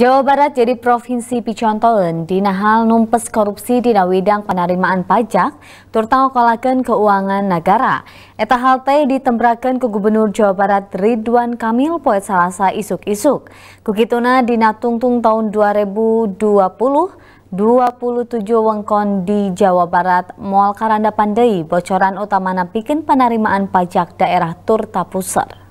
Jawa Barat jadi provinsi di nahal numpes korupsi di nawidang penerimaan pajak terutama kolaken keuangan negara. Eta hal teh ditembrakan ke Gubernur Jawa Barat Ridwan Kamil poet salasa isuk-isuk. Kukituna dina tung tahun 2020 27 wengkon di Jawa Barat, Mall Karanda Pandai, bocoran utama napikin penerimaan pajak daerah Turta Puser.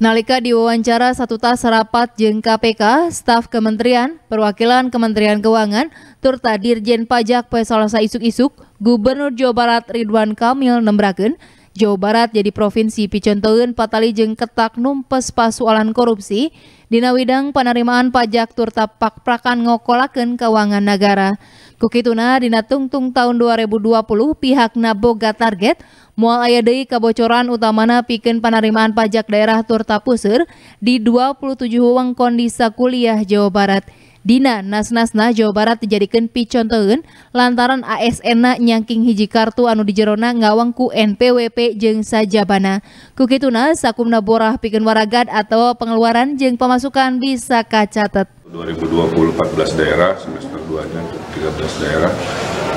Nalika diwawancara satu tas rapat jeng KPK, staf kementerian, perwakilan Kementerian Keuangan, turta Dirjen Pajak P. Isuk-Isuk, Gubernur Jawa Barat Ridwan Kamil nembraken, Jawa Barat jadi provinsi piconteun patali jeung ketak numpes pasualan korupsi dina widang penerimaan pajak tur pak prakan ngokolakeun keuangan negara. Kukituna dina tungtung tahun 2020 pihak naboga target mual aya deui kabocoran utamana pikeun penerimaan pajak daerah tur tapuseur di 27 wewengkon di Sakuliah Jawa Barat. Dina Nasnasna Jawa Barat dijadikan piconteun lantaran ASN nyangking hiji kartu anu di Jerona ngawangku NPWP jeng sajabana. Kukituna sakumna borah pikin waragad atau pengeluaran jeng pemasukan bisa kacatet. 2020 14 daerah semester 2 nya 13 daerah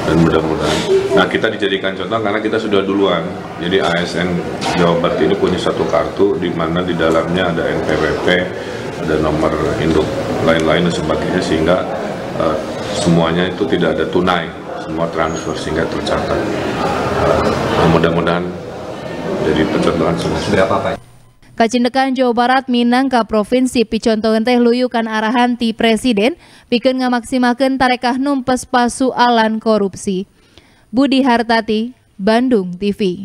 dan mudah-mudahan nah kita dijadikan contoh karena kita sudah duluan jadi ASN Jawa Barat ini punya satu kartu di mana di dalamnya ada NPWP ada nomor induk lain-lain dan sebagainya sehingga uh, semuanya itu tidak ada tunai semua transfer sehingga tercatat uh, mudah-mudahan jadi pencatatan semua berapa pak Kacindekan Jawa Barat Minang ke Provinsi Picontohan teh luyukan arahan ti Presiden bikin ngamaksimakan tarekah numpes pasualan korupsi. Budi Hartati, Bandung TV.